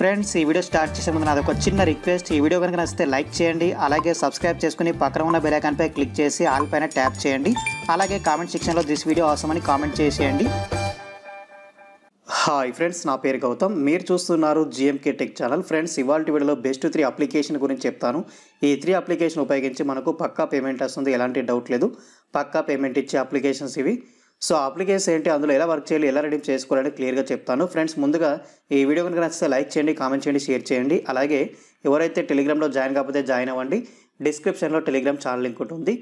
friends ఈ video start చేసే ముందు నాది ఒక చిన్న రిక్వెస్ట్ ఈ వీడియో కనుక నచ్చితే లైక్ చేయండి అలాగే సబ్స్క్రైబ్ చేసుకుని పక్కన ఉన్న పై క్లిక్ చేసి ఆల్ పైన ట్యాప్ చేయండి అలాగే కామెంట్ సెక్షన్లో దిస్ వీడియో అని కామెంట్ చేసేయండి హాయ్ ఫ్రెండ్స్ నా పేరు గౌతమ్ మీరు చూస్తున్నారు జిఎంకే టెక్ ఛానల్ ఫ్రెండ్స్ ఇవాళ వీడియోలో బెస్ట్ త్రీ అప్లికేషన్ గురించి చెప్తాను ఈ త్రీ అప్లికేషన్ ఉపయోగించి మనకు పక్కా పేమెంట్ వస్తుంది ఎలాంటి డౌట్ లేదు పక్కా పేమెంట్ ఇచ్చే అప్లికేషన్స్ ఇవి సో అప్లికేషన్ ఏంటి అందులో ఎలా వర్క్ చేయాలి ఎలా రెడీ చేసుకోవాలని క్లియర్గా చెప్తాను ఫ్రెండ్స్ ముందుగా ఈ వీడియో కనుక నచ్చితే లైక్ చేయండి కామెంట్ చేయండి షేర్ చేయండి అలాగే ఎవరైతే టెలిగ్రామ్లో జాయిన్ కాకపోతే జాయిన్ అవ్వండి డిస్క్రిప్షన్లో టెలిగ్రామ్ ఛానల్ లింక్ ఉంటుంది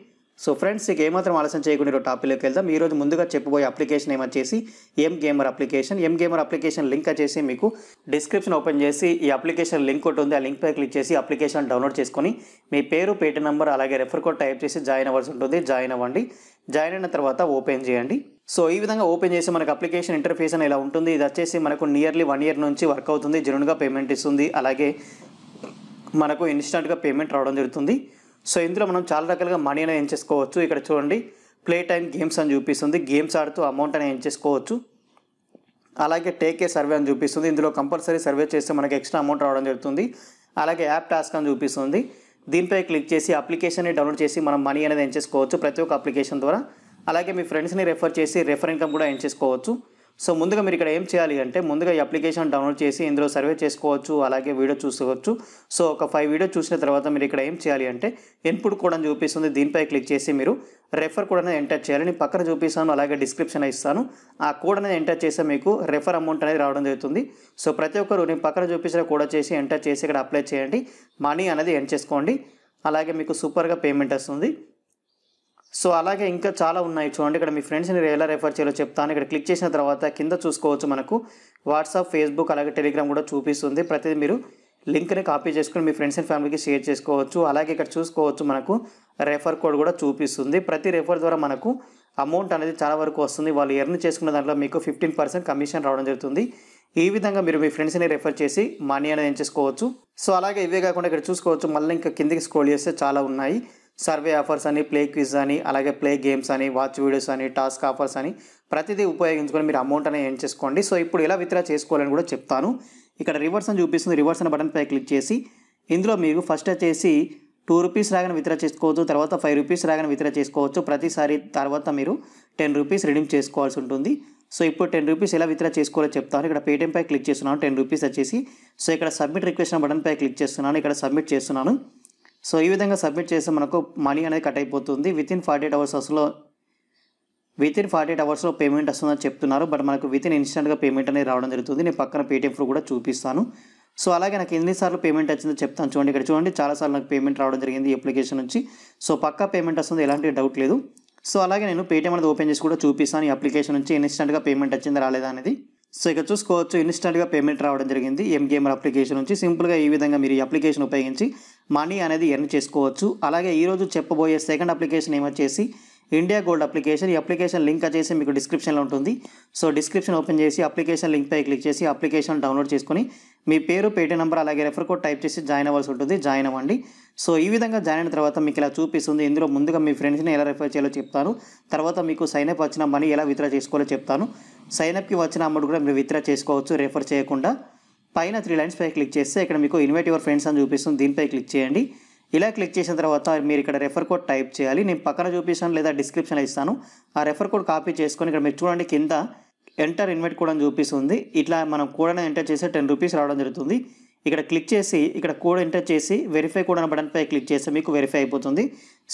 సో ఫ్రెండ్స్ ఇక ఏమాత్రం ఆలస్యం చేయకుండా టాపిక్లోకి వెళ్దాం ఈరోజు ముందుగా చెప్పబోయే అప్లికేషన్ ఏమొచ్చేసి M gamer application M gamer application link వచ్చేసి మీకు డిస్క్రిప్షన్ ఓపెన్ చేసి ఈ అప్లికేషన్ లింక్ ఒకటి ఉంది ఆ పై క్లిక్ చేసి అప్లికేషన్ డౌన్లోడ్ చేసుకొని మీ పేరు పేటి నెంబర్ అలాగే రెఫర్ కోడ్ టైప్ చేసి జాయిన్ అవ్వాల్సి ఉంటుంది జాయిన్ అవ్వండి జాయిన్ అయిన తర్వాత ఓపెన్ చేయండి సో ఈ విధంగా ఓపెన్ చేసి మనకు అప్లికేషన్ ఇంటర్ఫేస్ అని ఇలా ఉంటుంది ఇది వచ్చేసి మనకు నియర్లీ వన్ ఇయర్ నుంచి వర్క్ అవుతుంది జెన్యున్గా పేమెంట్ ఇస్తుంది అలాగే మనకు ఇన్స్టెంట్గా పేమెంట్ రావడం జరుగుతుంది సో ఇందులో మనం చాలా రకాలుగా మనీ అనేది ఏం చేసుకోవచ్చు ఇక్కడ చూడండి ప్లే టైం గేమ్స్ అని చూపిస్తుంది గేమ్స్ ఆడుతూ అమౌంట్ అనేది ఏం చేసుకోవచ్చు అలాగే టేక్ ఏ సర్వే అని చూపిస్తుంది ఇందులో కంపల్సరీ సర్వే చేస్తే మనకి ఎక్స్ట్రా అమౌంట్ రావడం జరుగుతుంది అలాగే యాప్ టాస్క్ అని చూపిస్తుంది దీనిపై క్లిక్ చేసి అప్లికేషన్ని డౌన్లోడ్ చేసి మనం మనీ అనేది ఏం చేసుకోవచ్చు ప్రతి ఒక్క అప్లికేషన్ ద్వారా అలాగే మీ ఫ్రెండ్స్ని రెఫర్ చేసి రెఫర్ ఇన్కమ్ కూడా ఏం చేసుకోవచ్చు సో ముందుగా మీరు ఇక్కడ ఏం చేయాలి అంటే ముందుగా ఈ అప్లికేషన్ డౌన్లోడ్ చేసి ఇందులో సర్వే చేసుకోవచ్చు అలాగే వీడియో చూసుకోవచ్చు సో ఒక ఫైవ్ వీడియో చూసిన తర్వాత మీరు ఇక్కడ ఏం చేయాలి అంటే ఇన్పుట్ కూడా చూపిస్తుంది దీనిపై క్లిక్ చేసి మీరు రెఫర్ కోడ్ అనేది ఎంటర్ చేయాలి నేను పక్కన చూపిస్తాను అలాగే డిస్క్రిప్షన్ ఇస్తాను ఆ కోడ్ అనేది ఎంటర్ చేస్తే మీకు రెఫర్ అమౌంట్ అనేది రావడం జరుగుతుంది సో ప్రతి ఒక్కరు నేను పక్కన చూపించిన కోడ్ చేసి ఎంటర్ చేసి ఇక్కడ అప్లై చేయండి మనీ అనేది ఎండ్ చేసుకోండి అలాగే మీకు సూపర్గా పేమెంట్ వస్తుంది సో అలాగే ఇంకా చాలా ఉన్నాయి చూడండి ఇక్కడ మీ ఫ్రెండ్స్ని ఎలా రెఫర్ చేయాలో చెప్తాను ఇక్కడ క్లిక్ చేసిన తర్వాత కింద చూసుకోవచ్చు మనకు వాట్సాప్ ఫేస్బుక్ అలాగే టెలిగ్రామ్ కూడా చూపిస్తుంది ప్రతిదీ మీరు లింక్ని కాపీ చేసుకుని మీ ఫ్రెండ్స్ అండ్ ఫ్యామిలీకి షేర్ చేసుకోవచ్చు అలాగే ఇక్కడ చూసుకోవచ్చు మనకు రెఫర్ కోడ్ కూడా చూపిస్తుంది ప్రతి రెఫర్ ద్వారా మనకు అమౌంట్ అనేది చాలా వరకు వస్తుంది వాళ్ళు ఎర్న్ చేసుకున్న దాంట్లో మీకు ఫిఫ్టీన్ పర్సెంట్ కమిషన్ రావడం జరుగుతుంది ఈ విధంగా మీరు మీ ఫ్రెండ్స్ని రెఫర్ చేసి మనీ అనేది ఎంచేసుకోవచ్చు సో అలాగే ఇవే కాకుండా ఇక్కడ చూసుకోవచ్చు మళ్ళీ ఇంకా కిందికి స్కోల్ చేస్తే చాలా ఉన్నాయి సర్వే ఆఫర్స్ అని ప్లే క్విజ్ అని అలాగే ప్లే గేమ్స్ అని వాచ్ వీడియోస్ అని టాస్క్ ఆఫర్స్ అని ప్రతిదీ ఉపయోగించుకొని మీరు అమౌంట్ అనేది ఏం చేసుకోండి సో ఇప్పుడు ఎలా విత్డ్రా చేసుకోవాలని కూడా చెప్తాను ఇక్కడ రివర్స్ అని చూపిస్తుంది రివర్స్ అని బటన్పై క్లిక్ చేసి ఇందులో మీరు ఫస్ట్ వచ్చేసి టూ రూపీస్ రాగానే విత్డ్రా చేసుకోవచ్చు తర్వాత ఫైవ్ రూపీస్ రాగానే విత్డ్రా చేసుకోవచ్చు ప్రతిసారి తర్వాత మీరు టెన్ రూపీస్ రిడీమ్ చేసుకోవాల్సి ఉంటుంది సో ఇప్పుడు టెన్ రూపీస్ ఎలా విత్డ్రా చేసుకోవాలో చెప్తాను ఇక్కడ పేటీఎంపై క్లిక్ చేస్తున్నాను టెన్ రూపీస్ వచ్చేసి సో ఇక్కడ సబ్మిట్ రిక్వెస్ట్ బటన్పై క్లిక్ చేస్తున్నాను ఇక్కడ సబ్మిట్ చేస్తున్నాను సో ఈ విధంగా సబ్మిట్ చేస్తే మనకు మనీ అనేది కట్ అయిపోతుంది within forty eight hours అసలు విత్ ఇన్ ఫార్టీ ఎయిట్ అవర్స్లో పేమెంట్ వస్తుందని చెప్తున్నారు బట్ మనకు విత్ ఇన్ ఇన్స్టెంట్గా పేమెంట్ అనేది రావడం జరుగుతుంది నేను పక్కన పేటీఎం ప్రూఫ్ కూడా చూపిస్తాను సో అలాగే నాకు ఎన్నిసార్లు పేమెంట్ వచ్చిందో చెప్తాను చూడండి ఇక్కడ చూడండి చాలాసార్లు నాకు పేమెంట్ రావడం జరిగింది అప్లికేషన్ నుంచి సో పక్కా పేమెంట్ వస్తుంది ఎలాంటి డౌట్ లేదు సో అలాగే నేను పేటీఎం అనేది ఓపెన్ చేసి కూడా చూపిస్తాను ఈ అప్లికేషన్ నుంచి ఇన్స్టెంట్గా పేమెంట్ వచ్చిందా రాలేదా అనేది సో ఇక్కడ చూసుకోవచ్చు ఇన్స్టెంట్గా పేమెంట్ రావడం జరిగింది ఎం గేమర్ అప్లికేషన్ నుంచి సింపుల్గా ఈ విధంగా మీరు ఈ అప్లికేషన్ ఉపయోగించి మనీ అనేది ఎర్న్ చేసుకోవచ్చు అలాగే ఈరోజు చెప్పబోయే సెకండ్ అప్లికేషన్ ఏమొచ్చేసి ఇండియా గోల్డ్ అప్లికేషన్ ఈ అప్లికేషన్ లింక్ వచ్చేసి మీకు డిస్క్రిప్షన్లో ఉంటుంది సో డిస్క్రిప్షన్ ఓపెన్ చేసి అప్లికేషన్ లింక్పై క్లిక్ చేసి అప్లికేషన్ డౌన్లోడ్ చేసుకుని మీ పేరు పేటీ నెంబర్ అలాగే రెఫర్ కోడ్ టైప్ చేసి జాయిన్ అవ్వాల్సి ఉంటుంది జాయిన్ అవ్వండి సో ఈ విధంగా జాయిన్ అయిన తర్వాత మీకు ఇలా చూపిస్తుంది ఇందులో ముందుగా మీ ఫ్రెండ్స్ని ఎలా రెఫర్ చేయాలో చెప్తాను తర్వాత మీకు సైన్ అప్ వచ్చిన మనీ ఎలా విత్డ్రా చేసుకోవాలో చెప్తాను సైన్అప్కి వచ్చిన అమౌంట్ కూడా మీరు విత్డ్రా చేసుకోవచ్చు రెఫర్ చేయకుండా పైన త్రీ లైన్స్ పై క్లిక్ చేస్తే ఇక్కడ మీకు ఇన్వైట్ యువర్ ఫ్రెండ్స్ అని చూపిస్తుంది దీనిపై క్లిక్ చేయండి ఇలా క్లిక్ చేసిన తర్వాత మీరు ఇక్కడ రెఫర్ కోడ్ టైప్ చేయాలి నేను పక్కన చూపిస్తాను లేదా డిస్క్రిప్షన్లో ఇస్తాను ఆ రెఫర్ కోడ్ కాపీ చేసుకొని ఇక్కడ మీరు చూడండి కింద ఎంటర్ ఇన్వైట్ కూడా చూపిస్తుంది ఇట్లా మనం కోడ్ ఎంటర్ చేస్తే టెన్ రూపీస్ రావడం జరుగుతుంది ఇక్కడ క్లిక్ చేసి ఇక్కడ కోడ్ ఎంటర్ చేసి వెరిఫై కూడా అనే బటన్పై క్లిక్ చేస్తే మీకు వెరిఫై అయిపోతుంది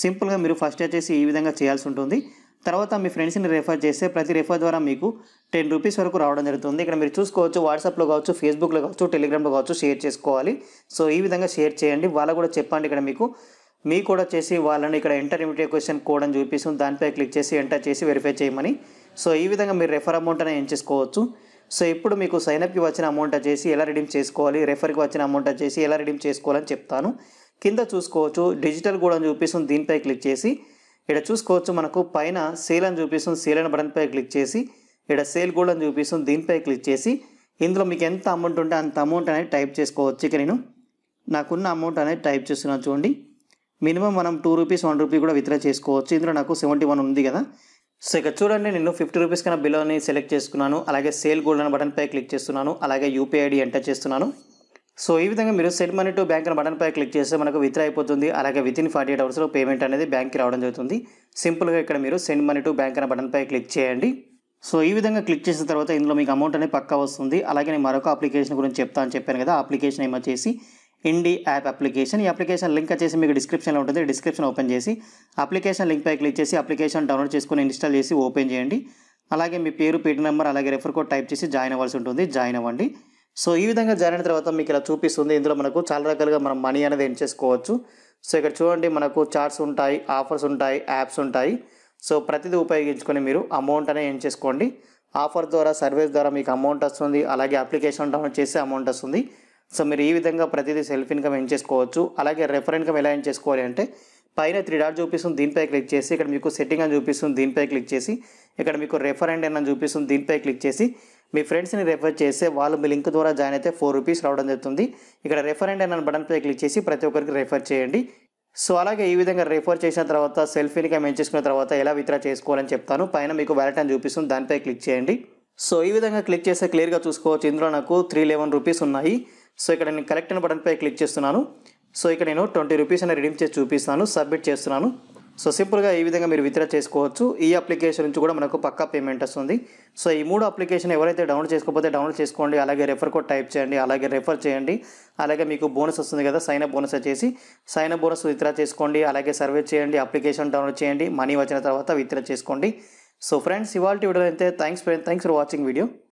సింపుల్గా మీరు ఫస్ట్ వచ్చేసి ఈ విధంగా చేయాల్సి ఉంటుంది తర్వాత మీ ఫ్రెండ్స్ని రెఫర్ చేస్తే ప్రతి రెఫర్ ద్వారా మీకు టెన్ రూపీస్ వరకు రావడం జరుగుతుంది ఇక్కడ మీరు చూసుకోవచ్చు వాట్సాప్లో కావచ్చు ఫేస్బుక్లో కావచ్చు టెలిగ్రామ్లో కావచ్చు షేర్ చేసుకోవాలి సో ఈ విధంగా షేర్ చేయండి వాళ్ళకు కూడా చెప్పండి ఇక్కడ మీకు మీ కూడా చేసి వాళ్ళని ఇక్కడ ఇంటర్మీడియట్ క్వశ్చన్ కోడ్ అని చూపిస్తుంది దానిపై క్లిక్ చేసి ఎంటర్ చేసి వెరిఫై చేయమని సో ఈ విధంగా మీరు రెఫర్ అమౌంట్ అనేది చేసుకోవచ్చు సో ఇప్పుడు మీకు సైనప్కి వచ్చిన అమౌంట్ చేసి ఎలా రిడీమ్ చేసుకోవాలి రెఫర్కి వచ్చిన అమౌంట్ చేసి ఎలా రిడీమ్ చేసుకోవాలని చెప్తాను కింద చూసుకోవచ్చు డిజిటల్ కూడా చూపిస్తుంది దీనిపై క్లిక్ చేసి ఇక్కడ చూసుకోవచ్చు మనకు పైన సేల్ అని చూపిస్తుంది సేల్ అని బటన్పై క్లిక్ చేసి ఇక్కడ సేల్ గోల్డ్ అని చూపిస్తుంది దీనిపై క్లిక్ చేసి ఇందులో మీకు ఎంత అమౌంట్ ఉంటే అంత అమౌంట్ అనేది టైప్ చేసుకోవచ్చు ఇక నేను నాకున్న అమౌంట్ అనేది టైప్ చేస్తున్నాను చూడండి మినిమం మనం టూ రూపీస్ వన్ రూపీ కూడా విత్డ్రా చేసుకోవచ్చు ఇందులో నాకు సెవెంటీ వన్ ఉంది కదా సో ఇక చూడండి నేను ఫిఫ్టీ రూపీస్ కన్నా బిలోని సెలెక్ట్ చేసుకున్నాను అలాగే సేల్ గోల్డ్ అనే బటన్పై క్లిక్ చేస్తున్నాను అలాగే యూపీఐ ఐడి ఎంటర్ చేస్తున్నాను సో ఈ విధంగా మీరు send money to bank button బటన్పై క్లిక్ చేస్తే మనకు విత్ అయిపోతుంది అలాగే విత్ ఇన్ ఫార్టీ ఎయిట్ అవర్స్లో పేమెంట్ అనేది బ్యాంక్కి రావడం జరుగుతుంది సింపుల్గా ఇక్కడ మీరు సెండ్ మనీ టు బ్యాంక్ అనే బటన్పై క్లిక్ చేయండి సో ఈ విధంగా క్లిక్ చేసిన తర్వాత ఇందులో మీకు అమౌంట్ అనేది పక్కా వస్తుంది అలాగే నేను మరొక అప్లికేషన్ గురించి చెప్తా అని చెప్పాను కదా అప్లికేషన్ ఏమో చేసి ఇండి యాప్ అప్లికేషన్ ఈ అప్లికేషన్ లింక్ వచ్చేసి మీకు డిస్క్రిప్షన్లో ఉంటుంది డిస్క్రిప్షన్ ఓపెన్ చేసి అప్లికేషన్ లింక్ పై క్లిక్ చేసి అప్లికేషన్ డౌన్లోడ్ చేసుకుని ఇన్స్టాల్ చేసి ఓపెన్ చేయండి అలాగే మీ పేరు పేటీ నెంబర్ అలాగే రెఫర్ కోడ్ టైప్ చేసి జాయిన్ అవ్వాల్సి ఉంటుంది జాయిన్ అవ్వండి సో ఈ విధంగా జరిగిన తర్వాత మీకు ఇలా చూపిస్తుంది ఇందులో మనకు చాలా రకాలుగా మనం మనీ అనేది ఎన్ చేసుకోవచ్చు సో ఇక్కడ చూడండి మనకు చార్ట్స్ ఉంటాయి ఆఫర్స్ ఉంటాయి యాప్స్ ఉంటాయి సో ప్రతిదీ ఉపయోగించుకొని మీరు అమౌంట్ అనేది ఎన్ చేసుకోండి ఆఫర్ ద్వారా సర్వీస్ ద్వారా మీకు అమౌంట్ వస్తుంది అలాగే అప్లికేషన్ డౌన్లోడ్ చేస్తే అమౌంట్ వస్తుంది సో మీరు ఈ విధంగా ప్రతిదీ సెల్ఫ్ ఇన్కమ్ ఎన్ చేసుకోవచ్చు అలాగే రెఫర్ ఇన్కమ్ ఎలా ఏం చేసుకోవాలి అంటే పైన త్రీ డాట్ చూపిస్తుంది దీనిపై క్లిక్ చేసి ఇక్కడ మీకు సెట్టింగ్ అని చూపిస్తుంది దీనిపై క్లిక్ చేసి ఇక్కడ మీకు రెఫర్ అండ్ అని చూపిస్తుంది దీనిపై క్లిక్ చేసి మీ ఫ్రెండ్స్ని రెఫర్ చేస్తే వాళ్ళు మీ లింక్ ద్వారా జాయిన్ అయితే ఫోర్ రూపీస్ రావడం జరుగుతుంది ఇక్కడ రెఫర్ అండ్ బటన్ పై క్లిక్ చేసి ప్రతి ఒక్కరికి రెఫర్ చేయండి సో అలాగే ఈ విధంగా రిఫర్ చేసిన తర్వాత సెల్ఫీనిగా చేసుకున్న తర్వాత ఎలా విత్డ్రా చేసుకోవాలని చెప్తాను పైన మీకు వ్యాలెట్ అని చూపిస్తుంది దానిపై క్లిక్ చేయండి సో ఈ విధంగా క్లిక్ చేస్తే క్లియర్గా చూసుకోవచ్చు ఇందులో నాకు త్రీ లెవెన్ రూపీస్ ఉన్నాయి సో ఇక్కడ నేను కలెక్ట్ అనే బటన్పై క్లిక్ చేస్తున్నాను సో ఇక్కడ నేను ట్వంటీ రూపీస్ అని రిడీమ్ చేసి చూపిస్తాను సబ్మిట్ చేస్తున్నాను సో సింపుల్గా ఈ విధంగా మీరు విత్డ్రా చేసుకోవచ్చు ఈ అప్లికేషన్ నుంచి కూడా మనకు పక్కా పేమెంట్ వస్తుంది సో ఈ మూడు అప్లికేషన్ ఎవరైతే డౌన్లోడ్ చేసుకోకపోతే డౌన్లోడ్ చేసుకోండి అలాగే రెఫర్ కోడ్ టైప్ చేయండి అలాగే రెఫర్ చేయండి అలాగే మీకు బోనస్ వస్తుంది కదా సైన్ అప్ బోనస్ వచ్చేసి సైన్ అప్ బోనస్ విత్డ్రా చేసుకోండి అలాగే సర్వే చేయండి అప్లికేషన్ డౌన్లోడ్ చేయండి మనీ వచ్చిన తర్వాత విత్డ్రా చేసుకోండి సో ఫ్రెండ్స్ ఇవాళ వీడియో అయితే thanks thanks for watching video